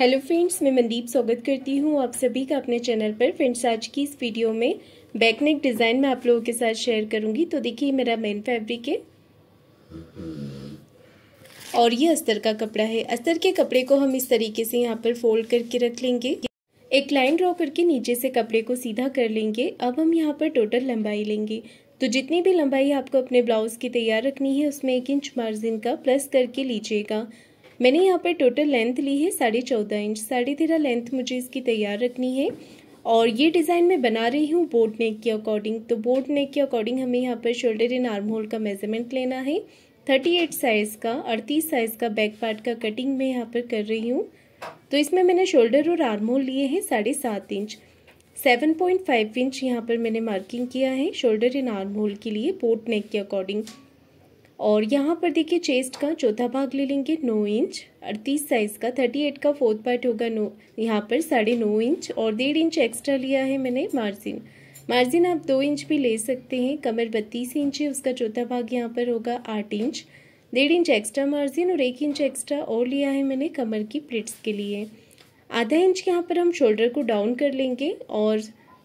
hello friends मैं मनदीप स्वागत करती हूँ आप सभी का अपने चैनल पर फ्रेंड्स आज की इस वीडियो में बैकनेक डिज़ाइन मैं आप लोगों के साथ शेयर करूंगी तो देखिए मेरा मेन फैब्रिक है और ये अस्तर का कपड़ा है अस्तर के कपड़े को हम इस तरीके से यहाँ पर फोल्ड करके रख लेंगे एक लाइन ड्रॉ करके नीचे से कपड़े को सीधा कर लेंगे अब हम यहाँ पर टोटल लंबाई लेंगे तो जितनी भी लंबाई आपको अपने ब्लाउज़ की तैयार रखनी है उसमें एक इंच मार्जिन का प्लस करके लीजिएगा मैंने यहाँ पर टोटल लेंथ ली है साढ़े चौदह इंच साढ़े तेरह लेंथ मुझे इसकी तैयार रखनी है और ये डिज़ाइन मैं बना रही हूँ बोट नेक के अकॉर्डिंग तो बोट नेक के अकॉर्डिंग हमें यहाँ पर शोल्डर एंड आर्म होल का मेजरमेंट लेना है थर्टी एट साइज़ का अड़तीस साइज़ का बैक पार्ट का कटिंग मैं यहाँ पर कर रही हूँ तो इसमें मैंने शोल्डर और आर्म होल लिए हैं साढ़े सात inch seven point five inch यहाँ पर मैंने मार्किंग किया है शोल्डर एंड आर्म होल के लिए बोट नेक के अकॉर्डिंग और यहाँ पर देखिए चेस्ट का चौथा भाग ले लेंगे नौ इंच अड़तीस साइज़ का थर्टी एट का फोर्थ पार्ट होगा नौ यहाँ पर साढ़े नौ इंच और डेढ़ इंच एक्स्ट्रा लिया है मैंने मार्जिन मार्जिन आप दो इंच भी ले सकते हैं कमर बत्तीस इंच है उसका चौथा भाग यहाँ पर होगा आठ इंच डेढ़ इंच एक्स्ट्रा मार्जिन और एक इंच एक्स्ट्रा और लिया है मैंने कमर की प्लेट्स के लिए आधा इंच यहाँ पर हम शोल्डर को डाउन कर लेंगे और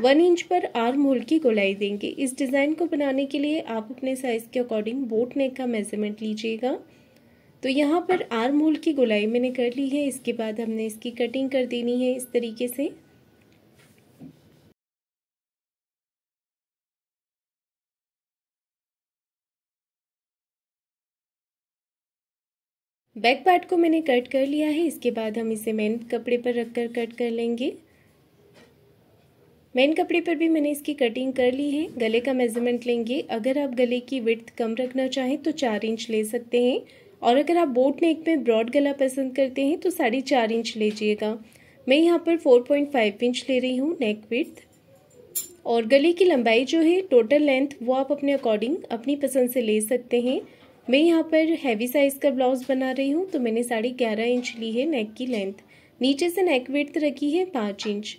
वन इंच पर आर्म होल की गोलाई देंगे इस डिज़ाइन को बनाने के लिए आप अपने साइज़ के अकॉर्डिंग बोट नेक का मेज़रमेंट लीजिएगा तो यहाँ पर आर्म होल की गोलाई मैंने कर ली है इसके बाद हमने इसकी कटिंग कर देनी है इस तरीके से बैक पार्ट को मैंने कट कर लिया है इसके बाद हम इसे मेन कपड़े पर रखकर कट कर लेंगे मेन कपड़े पर भी मैंने इसकी कटिंग कर ली है गले का मेजरमेंट लेंगे अगर आप गले की विर्थ कम रखना चाहें तो चार इंच ले सकते हैं और अगर आप बोट नेक में ब्रॉड गला पसंद करते हैं तो साढ़े चार इंच लीजिएगा मैं यहाँ पर फोर पॉइंट फाइव इंच ले रही हूँ नेक विथ और गले की लंबाई जो है टोटल लेंथ वो आप अपने अकॉर्डिंग अपनी पसंद से ले सकते हैं मैं यहाँ पर हैवी साइज़ का ब्लाउज बना रही हूँ तो मैंने साढ़े ग्यारह इंच ली है नेक की लेंथ नीचे से नेक विर्थ रखी है पाँच इंच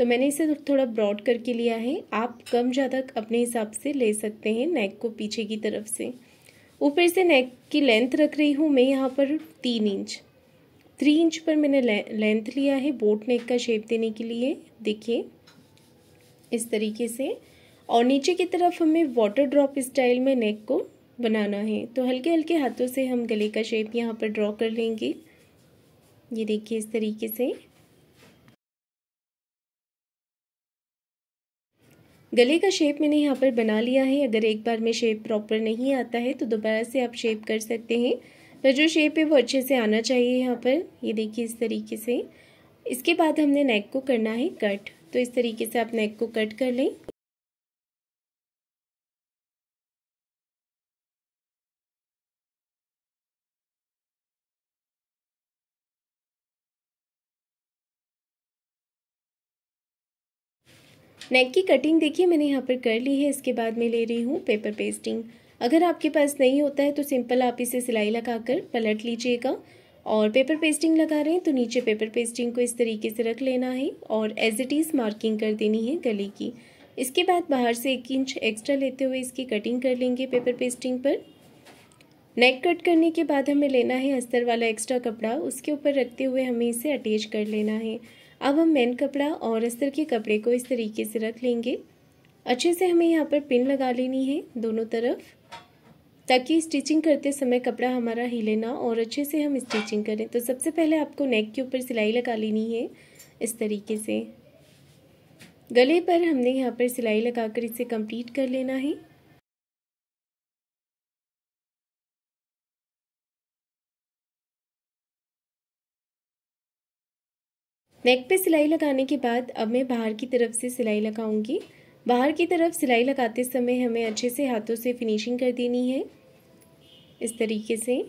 तो मैंने इसे थोड़ा ब्रॉड करके लिया है आप कम ज़्यादा अपने हिसाब से ले सकते हैं नेक को पीछे की तरफ से ऊपर से नेक की लेंथ रख रही हूँ मैं यहाँ पर तीन इंच थ्री इंच पर मैंने लेंथ लिया है बोट नेक का शेप देने के लिए देखिए इस तरीके से और नीचे की तरफ हमें वाटर ड्रॉप स्टाइल में नेक को बनाना है तो हल्के हल्के हाथों से हम गले का शेप यहाँ पर ड्रॉ कर लेंगे ये देखिए इस तरीके से गले का शेप मैंने यहाँ पर बना लिया है अगर एक बार में शेप प्रॉपर नहीं आता है तो दोबारा से आप शेप कर सकते हैं पर जो शेप है वो अच्छे से आना चाहिए यहाँ पर ये देखिए इस तरीके से इसके बाद हमने नेक को करना है कट तो इस तरीके से आप नेक को कट कर लें नेक की कटिंग देखिए मैंने यहाँ पर कर ली है इसके बाद मैं ले रही हूँ पेपर पेस्टिंग अगर आपके पास नहीं होता है तो सिंपल आप इसे सिलाई लगाकर पलट लीजिएगा और पेपर पेस्टिंग लगा रहे हैं तो नीचे पेपर पेस्टिंग को इस तरीके से रख लेना है और एज इट इज़ मार्किंग कर देनी है गले की इसके बाद बाहर से एक इंच एक्स्ट्रा लेते हुए इसकी कटिंग कर लेंगे पेपर पेस्टिंग पर नेक कट करने के बाद हमें लेना है अस्तर वाला एक्स्ट्रा कपड़ा उसके ऊपर रखते हुए हमें इसे अटैच कर लेना है अब हम मेन कपड़ा और अस्तर के कपड़े को इस तरीके से रख लेंगे अच्छे से हमें यहाँ पर पिन लगा लेनी है दोनों तरफ ताकि स्टिचिंग करते समय कपड़ा हमारा हिले ना और अच्छे से हम स्टिचिंग करें तो सबसे पहले आपको नेक के ऊपर सिलाई लगा लेनी है इस तरीके से गले पर हमने यहाँ पर सिलाई लगाकर इसे कंप्लीट कर लेना है नेक पे सिलाई लगाने के बाद अब मैं बाहर की तरफ से सिलाई लगाऊंगी बाहर की तरफ सिलाई लगाते समय हमें अच्छे से हाथों से फिनिशिंग कर देनी है इस तरीके से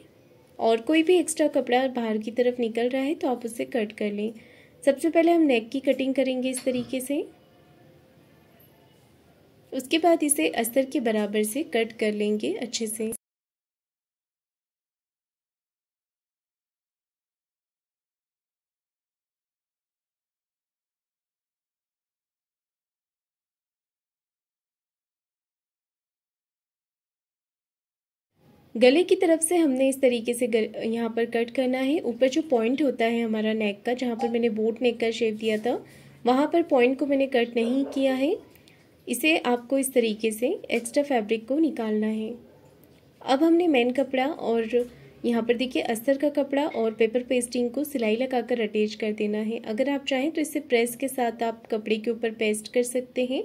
और कोई भी एक्स्ट्रा कपड़ा बाहर की तरफ निकल रहा है तो आप उसे कट कर लें सबसे पहले हम नेक की कटिंग करेंगे इस तरीके से उसके बाद इसे अस्तर के बराबर से कट कर लेंगे अच्छे से गले की तरफ से हमने इस तरीके से गल यहाँ पर कट करना है ऊपर जो पॉइंट होता है हमारा नेक का जहाँ पर मैंने बोट नेक का शेप दिया था वहाँ पर पॉइंट को मैंने कट नहीं किया है इसे आपको इस तरीके से एक्स्ट्रा फैब्रिक को निकालना है अब हमने मेन कपड़ा और यहाँ पर देखिए अस्तर का कपड़ा और पेपर पेस्टिंग को सिलाई लगाकर अटैच कर देना है अगर आप चाहें तो इसे प्रेस के साथ आप कपड़े के ऊपर पेस्ट कर सकते हैं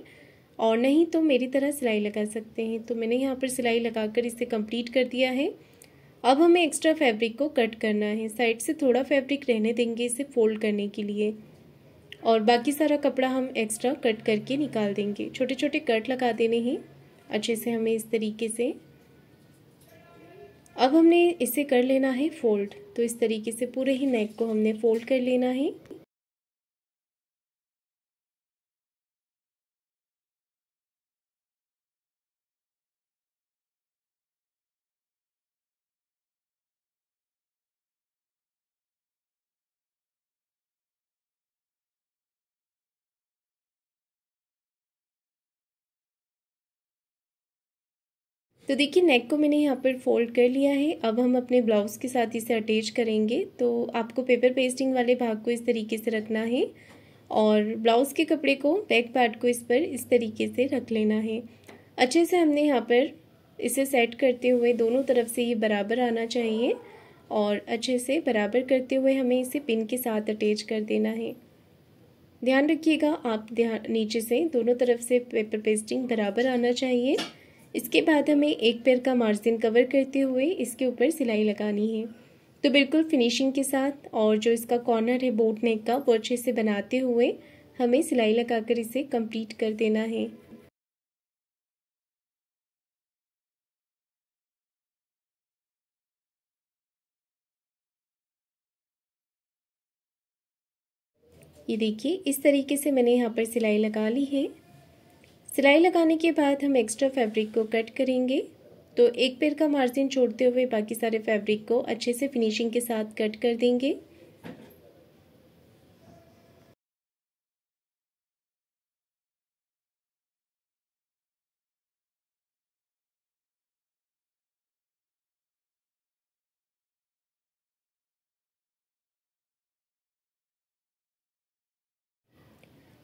और नहीं तो मेरी तरह सिलाई लगा सकते हैं तो मैंने यहाँ पर सिलाई लगाकर इसे कंप्लीट कर दिया है अब हमें एक्स्ट्रा फैब्रिक को कट करना है साइड से थोड़ा फैब्रिक रहने देंगे इसे फोल्ड करने के लिए और बाकी सारा कपड़ा हम एक्स्ट्रा कट करके निकाल देंगे छोटे छोटे कट लगा देने हैं अच्छे से हमें इस तरीके से अब हमने इसे कर लेना है फोल्ड तो इस तरीके से पूरे ही नेक को हमने फोल्ड कर लेना है तो देखिए नेक को मैंने यहाँ पर फोल्ड कर लिया है अब हम अपने ब्लाउज़ के साथ इसे अटैच करेंगे तो आपको पेपर पेस्टिंग वाले भाग को इस तरीके से रखना है और ब्लाउज़ के कपड़े को बैक पार्ट को इस पर इस तरीके से रख लेना है अच्छे से हमने यहाँ पर इसे सेट करते हुए दोनों तरफ से ये बराबर आना चाहिए और अच्छे से बराबर करते हुए हमें इसे पिन के साथ अटैच कर देना है ध्यान रखिएगा आप ध्यान नीचे से दोनों तरफ से पेपर पेस्टिंग बराबर आना चाहिए इसके बाद हमें एक पैर का मार्जिन कवर करते हुए इसके ऊपर सिलाई लगानी है तो बिल्कुल फिनिशिंग के साथ और जो इसका कॉर्नर है बोट नेक का वो अच्छे से बनाते हुए हमें सिलाई लगाकर इसे कंप्लीट कर देना है ये देखिए इस तरीके से मैंने यहाँ पर सिलाई लगा ली है सिलाई लगाने के बाद हम एक्स्ट्रा फैब्रिक को कट करेंगे तो एक पैर का मार्जिन छोड़ते हुए बाकी सारे फैब्रिक को अच्छे से फिनिशिंग के साथ कट कर देंगे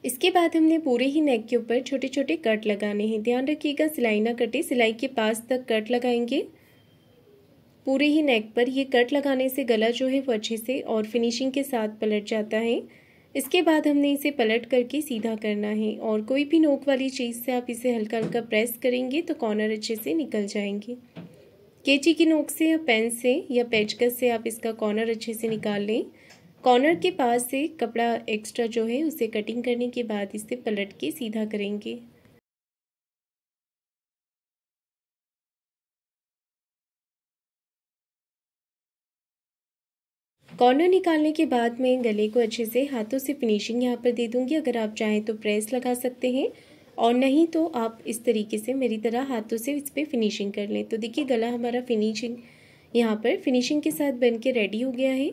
इसके बाद हमने पूरे ही नेक के ऊपर छोटे छोटे कट लगाने हैं ध्यान रखिएगा सिलाई ना कटे सिलाई के पास तक कट लगाएंगे पूरे ही नेक पर ये कट लगाने से गला जो है वो अच्छे से और फिनिशिंग के साथ पलट जाता है इसके बाद हमने इसे पलट करके सीधा करना है और कोई भी नोक वाली चीज़ से आप इसे हल्का हल्का प्रेस करेंगे तो कॉर्नर अच्छे से निकल जाएंगे केची की नोक से या पेन से या पेचकस से आप इसका कॉर्नर अच्छे से निकाल लें कॉर्नर के पास से कपड़ा एक्स्ट्रा जो है उसे कटिंग करने के बाद इसे पलट के सीधा करेंगे कॉर्नर निकालने के बाद मैं गले को अच्छे से हाथों से फिनिशिंग यहाँ पर दे दूंगी अगर आप चाहें तो प्रेस लगा सकते हैं और नहीं तो आप इस तरीके से मेरी तरह हाथों से इस पर फिनिशिंग कर लें तो देखिए गला हमारा फिनिशिंग यहाँ पर फिनिशिंग के साथ बन के रेडी हो गया है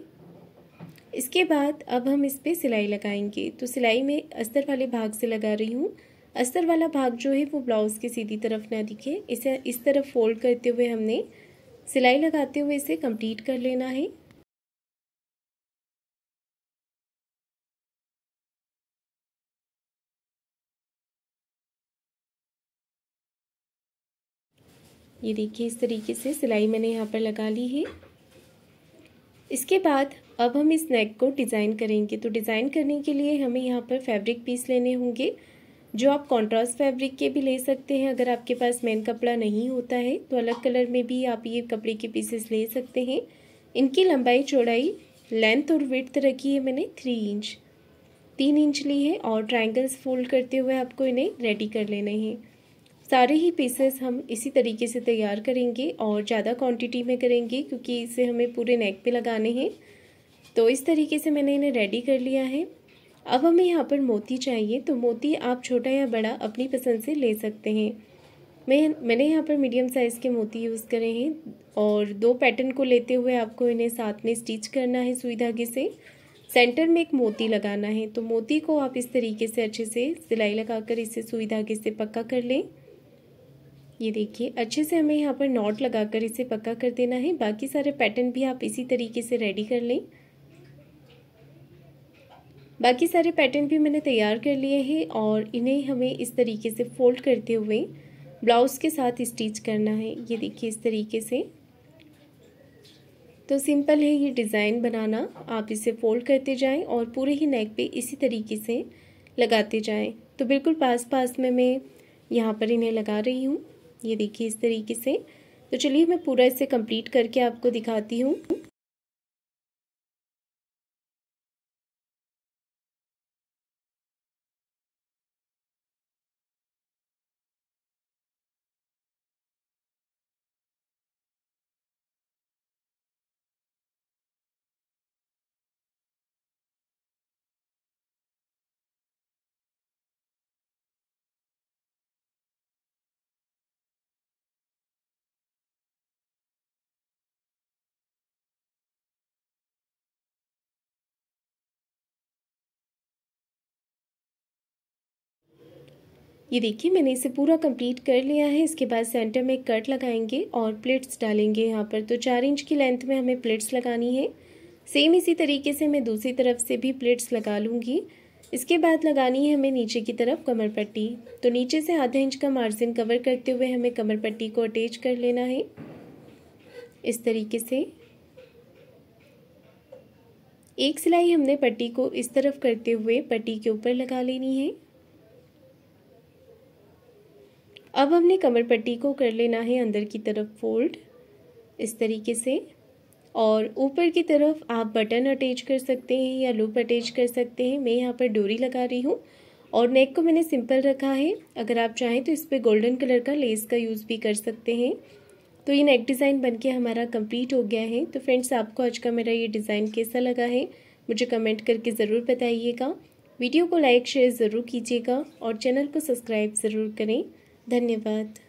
इसके बाद अब हम इस पर सिलाई लगाएंगे तो सिलाई में अस्तर वाले भाग से लगा रही हूँ अस्तर वाला भाग जो है वो ब्लाउज़ की सीधी तरफ ना दिखे इसे इस तरफ फोल्ड करते हुए हमने सिलाई लगाते हुए इसे कंप्लीट कर लेना है ये देखिए इस तरीके से सिलाई मैंने यहाँ पर लगा ली है इसके बाद अब हम इस नेक को डिज़ाइन करेंगे तो डिज़ाइन करने के लिए हमें यहाँ पर फैब्रिक पीस लेने होंगे जो आप कॉन्ट्रास्ट फैब्रिक के भी ले सकते हैं अगर आपके पास मेन कपड़ा नहीं होता है तो अलग कलर में भी आप ये कपड़े के पीसेस ले सकते हैं इनकी लंबाई चौड़ाई लेंथ और विथ रखी है मैंने थ्री इंच तीन इंच ली है और ट्रायंगल्स फोल्ड करते हुए आपको इन्हें रेडी कर लेने हैं सारे ही पीसेस हम इसी तरीके से तैयार करेंगे और ज़्यादा क्वांटिटी में करेंगे क्योंकि इसे हमें पूरे नेक पे लगाने हैं तो इस तरीके से मैंने इन्हें रेडी कर लिया है अब हमें यहाँ पर मोती चाहिए तो मोती आप छोटा या बड़ा अपनी पसंद से ले सकते हैं मैं मैंने यहाँ पर मीडियम साइज़ के मोती यूज़ करे हैं और दो पैटर्न को लेते हुए आपको इन्हें साथ में स्टिच करना है सुई धागे से सेंटर में एक मोती लगाना है तो मोती को आप इस तरीके से अच्छे से सिलाई लगाकर इसे सुई धागे से पक्का कर लें ये देखिए अच्छे से हमें यहाँ पर नॉट लगाकर इसे पक्का कर देना है बाकी सारे पैटर्न भी आप इसी तरीके से रेडी कर लें बाकी सारे पैटर्न भी मैंने तैयार कर लिए हैं और इन्हें हमें इस तरीके से फोल्ड करते हुए ब्लाउज़ के साथ स्टिच करना है ये देखिए इस तरीके से तो सिंपल है ये डिज़ाइन बनाना आप इसे फोल्ड करते जाएं और पूरे ही नेक पे इसी तरीके से लगाते जाएं तो बिल्कुल पास पास में मैं यहाँ पर इन्हें लगा रही हूँ ये देखिए इस तरीके से तो चलिए मैं पूरा इसे कंप्लीट करके आपको दिखाती हूँ ये देखिए मैंने इसे पूरा कंप्लीट कर लिया है इसके बाद सेंटर में कट लगाएंगे और प्लेट्स डालेंगे यहाँ पर तो चार इंच की लेंथ में हमें प्लेट्स लगानी है सेम इसी तरीके से मैं दूसरी तरफ से भी प्लेट्स लगा लूँगी इसके बाद लगानी है हमें नीचे की तरफ कमर पट्टी तो नीचे से आधा इंच का मार्जिन कवर करते हुए हमें कमर पट्टी को अटैच कर लेना है इस तरीके से एक सिलाई हमने पट्टी को इस तरफ करते हुए पट्टी के ऊपर लगा लेनी है अब हमने कमर पट्टी को कर लेना है अंदर की तरफ फोल्ड इस तरीके से और ऊपर की तरफ आप बटन अटैच कर सकते हैं या लूप अटैच कर सकते हैं मैं यहाँ पर डोरी लगा रही हूँ और नेक को मैंने सिंपल रखा है अगर आप चाहें तो इस पर गोल्डन कलर का लेस का यूज़ भी कर सकते हैं तो ये नेक डिज़ाइन बनके हमारा कंप्लीट हो गया है तो फ्रेंड्स आपको आज का मेरा ये डिज़ाइन कैसा लगा है मुझे कमेंट करके ज़रूर बताइएगा वीडियो को लाइक शेयर ज़रूर कीजिएगा और चैनल को सब्सक्राइब ज़रूर करें धन्यवाद